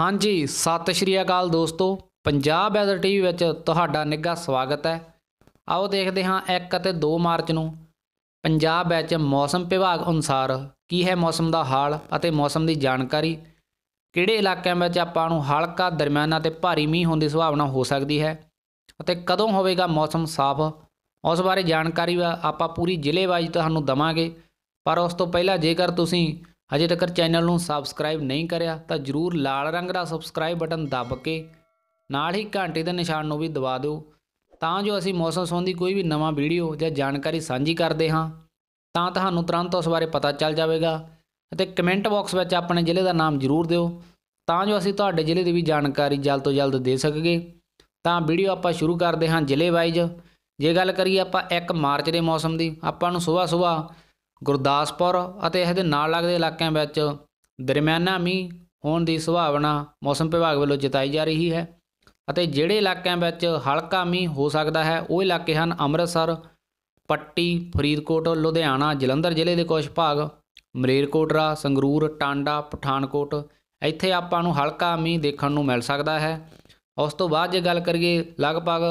ਹਾਂਜੀ ਸਤਿ ਸ਼੍ਰੀ ਅਕਾਲ ਦੋਸਤੋ ਪੰਜਾਬ ਵੈਦਰ ਟੀਵੀ ਵਿੱਚ ਤੁਹਾਡਾ ਨਿੱਘਾ ਸਵਾਗਤ ਹੈ ਆਓ ਦੇਖਦੇ ਹਾਂ 1 ਅਤੇ 2 ਮਾਰਚ ਨੂੰ ਪੰਜਾਬ ਵਿੱਚ ਮੌਸਮ ਵਿਭਾਗ ਅਨੁਸਾਰ ਕੀ ਹੈ ਮੌਸਮ ਦਾ ਹਾਲ ਅਤੇ ਮੌਸਮ ਦੀ ਜਾਣਕਾਰੀ ਕਿਹੜੇ ਇਲਾਕਿਆਂ ਵਿੱਚ ਆਪਾਂ ਨੂੰ ਹਲਕਾ ਦਰਮਿਆਨਾ ਤੇ ਭਾਰੀ ਮੀਂਹ ਹੋਣ ਦੀ ਸੰਭਾਵਨਾ ਹੋ ਸਕਦੀ ਹੈ ਅਤੇ ਕਦੋਂ ਹੋਵੇਗਾ ਮੌਸਮ ਸਾਫ਼ ਉਸ ਬਾਰੇ ਜਾਣਕਾਰੀ ਆਪਾਂ ਪੂਰੀ ਜ਼ਿਲ੍ਹੇ ਵਾਈਜ਼ ਤੁਹਾਨੂੰ ਦਵਾਂਗੇ ਪਰ ਉਸ ਤੋਂ ਪਹਿਲਾਂ ਜੇਕਰ ਤੁਸੀਂ ਅਜੇ ਤੱਕ ਚੈਨਲ ਨੂੰ ਸਬਸਕ੍ਰਾਈਬ ਨਹੀਂ ਕਰਿਆ ਤਾਂ ਜਰੂਰ ਲਾਲ ਰੰਗ ਦਾ ਸਬਸਕ੍ਰਾਈਬ ਬਟਨ ਦਬ ਕੇ ਨਾਲ ਹੀ ਘੰਟੀ ਦੇ ਨਿਸ਼ਾਨ ਨੂੰ ਵੀ ਦਬਾ ਦਿਓ ਤਾਂ ਜੋ ਅਸੀਂ ਮੌਸਮ ਸੰਬੰਧੀ ਕੋਈ ਵੀ ਨਵਾਂ ਵੀਡੀਓ ਜਾਂ ਜਾਣਕਾਰੀ ਸਾਂਝੀ ਕਰਦੇ ਹਾਂ ਤਾਂ ਤੁਹਾਨੂੰ ਤੁਰੰਤ ਉਸ ਬਾਰੇ ਪਤਾ ਚੱਲ ਜਾਵੇਗਾ ਅਤੇ ਕਮੈਂਟ ਬਾਕਸ ਵਿੱਚ ਆਪਣੇ ਜ਼ਿਲ੍ਹੇ ਦਾ ਨਾਮ ਜ਼ਰੂਰ ਦਿਓ ਤਾਂ ਜੋ ਅਸੀਂ ਤੁਹਾਡੇ ਜ਼ਿਲ੍ਹੇ ਦੀ ਵੀ ਜਾਣਕਾਰੀ ਜਲਦ ਤੋਂ ਜਲਦ ਦੇ ਸਕੀਏ ਤਾਂ ਵੀਡੀਓ ਆਪਾਂ ਸ਼ੁਰੂ ਕਰਦੇ ਹਾਂ ਜ਼ਿਲ੍ਹੇ ਵਾਈਜ਼ ਜੇ ਗੱਲ ਕਰੀਏ ਆਪਾਂ 1 ਮਾਰਚ ਦੇ ਮੌਸਮ ਦੀ ਆਪਾਂ ਨੂੰ ਸਵੇਰ ਸਵੇਰ ਗੁਰਦਾਸਪੁਰ ਅਤੇ ਇਸ ਦੇ ਨਾਲ ਲੱਗਦੇ ਇਲਾਕਿਆਂ ਵਿੱਚ ਦਰਮਿਆਨਾ ਮੀਂਹ ਹੋਣ ਦੀ ਸੰਭਾਵਨਾ ਮੌਸਮ ਵਿਭਾਗ ਵੱਲੋਂ ਜਤਾਈ ਜਾ ਰਹੀ ਹੈ ਅਤੇ ਜਿਹੜੇ ਇਲਾਕਿਆਂ ਵਿੱਚ ਹਲਕਾ ਮੀਂਹ ਹੋ ਸਕਦਾ ਹੈ ਉਹ ਇਲਾਕੇ ਹਨ ਅੰਮ੍ਰਿਤਸਰ ਪੱਟੀ ਫਰੀਦਕੋਟ ਲੁਧਿਆਣਾ ਜਲੰਧਰ ਜ਼ਿਲ੍ਹੇ ਦੇ ਕੁਝ ਭਾਗ ਮਰੇਰਕੋਟਰਾ ਸੰਗਰੂਰ ਟਾਂਡਾ ਪਠਾਨਕੋਟ ਇੱਥੇ ਆਪਾਂ ਨੂੰ ਹਲਕਾ ਮੀਂਹ ਦੇਖਣ ਨੂੰ ਮਿਲ ਸਕਦਾ ਹੈ ਉਸ ਤੋਂ ਬਾਅਦ ਜੇ ਗੱਲ ਕਰੀਏ ਲਗਭਗ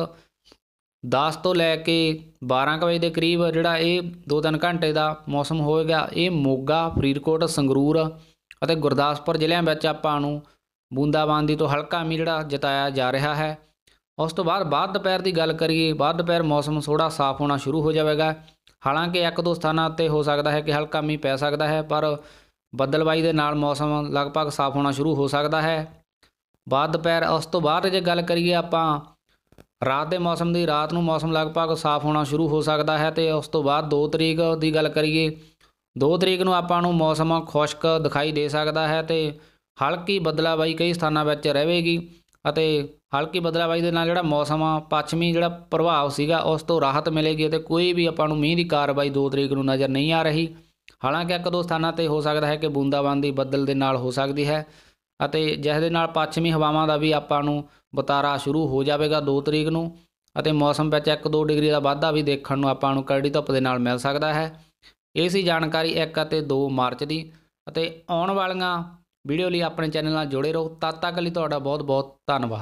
10 ਤੋਂ ਲੈ ਕੇ 12 ਵਜੇ ਦੇ ਕਰੀਬ ਜਿਹੜਾ ਇਹ 2-3 ਘੰਟੇ ਦਾ ਮੌਸਮ ਹੋਏਗਾ ਇਹ ਮੋਗਾ ਫਰੀਦਕੋਟ ਸੰਗਰੂਰ ਅਤੇ ਗੁਰਦਾਸਪੁਰ ਜ਼ਿਲ੍ਹਿਆਂ ਵਿੱਚ ਆਪਾਂ ਨੂੰ ਬੂੰਦਾਬਾਂਦੀ ਤੋਂ ਹਲਕਾ ਮੀਂਹ ਜਿਹੜਾ ਜਤਾਇਆ ਜਾ ਰਿਹਾ ਹੈ ਉਸ ਤੋਂ ਬਾਅਦ ਬਾਅਦ ਦੁਪਹਿਰ ਦੀ ਗੱਲ ਕਰੀਏ ਬਾਅਦ ਦੁਪਹਿਰ ਮੌਸਮ ਥੋੜਾ ਸਾਫ਼ ਹੋਣਾ ਸ਼ੁਰੂ ਹੋ ਜਾਵੇਗਾ ਹਾਲਾਂਕਿ ਇੱਕ ਦੋ ਸਥਾਨਾਂ ਤੇ ਹੋ ਸਕਦਾ ਹੈ ਕਿ ਹਲਕਾ ਮੀਂਹ ਪੈ ਸਕਦਾ ਹੈ ਪਰ ਬੱਦਲਬਾਈ ਦੇ ਨਾਲ ਮੌਸਮ ਲਗਭਗ ਸਾਫ਼ ਹੋਣਾ ਸ਼ੁਰੂ ਹੋ ਸਕਦਾ ਹੈ ਬਾਅਦ ਦੁਪਹਿਰ ਉਸ ਤੋਂ ਬਾਅਦ ਜੇ ਗੱਲ ਕਰੀਏ ਆਪਾਂ ਰਾਤ ਦੇ ਮੌਸਮ ਦੀ ਰਾਤ ਨੂੰ ਮੌਸਮ ਲਗਭਗ ਸਾਫ਼ ਹੋਣਾ ਸ਼ੁਰੂ ਹੋ ਸਕਦਾ ਹੈ ਤੇ ਉਸ ਤੋਂ ਬਾਅਦ 2 ਤਰੀਕ ਦੀ ਗੱਲ ਕਰੀਏ 2 ਤਰੀਕ ਨੂੰ ਆਪਾਂ ਨੂੰ ਮੌਸਮ ਖੁਸ਼ਕ ਦਿਖਾਈ ਦੇ ਸਕਦਾ ਹੈ ਤੇ ਹਲਕੀ ਬਦਲਾਵਾਈ ਕਈ ਸਥਾਨਾਂ ਵਿੱਚ ਰਹੇਗੀ ਅਤੇ ਹਲਕੀ ਬਦਲਾਵਾਈ ਦੇ ਨਾਲ ਜਿਹੜਾ ਮੌਸਮ ਆ ਪੱਛਮੀ ਜਿਹੜਾ ਪ੍ਰਭਾਵ ਸੀਗਾ ਉਸ ਤੋਂ ਰਾਹਤ ਮਿਲੇਗੀ ਤੇ ਕੋਈ ਵੀ ਆਪਾਂ ਨੂੰ ਮੀਂਹ ਦੀ ਕਾਰਵਾਈ 2 ਤਰੀਕ ਨੂੰ ਨਜ਼ਰ ਨਹੀਂ ਆ ਰਹੀ ਹਾਲਾਂਕਿ ਇੱਕ ਦੋ ਸਥਾਨਾਂ ਤੇ ਹੋ ਸਕਦਾ ਹੈ ਕਿ ਬੂੰਦਾਬਾਂਦੀ ਬੱਦਲ ਦੇ ਨਾਲ ਹੋ ਸਕਦੀ ਹੈ ਅਤੇ ਜਿਸ ਦੇ ਨਾਲ ਪੱਛਮੀ ਹਵਾਵਾਂ ਦਾ ਵੀ ਆਪਾਂ ਨੂੰ ਬਤਾਰਾ ਸ਼ੁਰੂ ਹੋ ਜਾਵੇਗਾ 2 ਤਰੀਕ ਨੂੰ ਅਤੇ ਮੌਸਮ ਵਿੱਚ 1-2 ਡਿਗਰੀ ਦਾ ਵਾਧਾ ਵੀ ਦੇਖਣ ਨੂੰ ਆਪਾਂ ਨੂੰ ਕਰੜੀ ਧੁੱਪ ਦੇ ਨਾਲ ਮਿਲ ਸਕਦਾ ਹੈ ਇਹ ਸੀ ਜਾਣਕਾਰੀ 1 ਅਤੇ 2 ਮਾਰਚ ਦੀ ਅਤੇ ਆਉਣ ਵਾਲੀਆਂ ਵੀਡੀਓ ਲਈ ਆਪਣੇ ਚੈਨਲ ਨਾਲ ਜੁੜੇ ਰਹੋ ਤਦ ਤੱਕ ਲਈ ਤੁਹਾਡਾ ਬਹੁਤ ਬਹੁਤ ਧੰਨਵਾਦ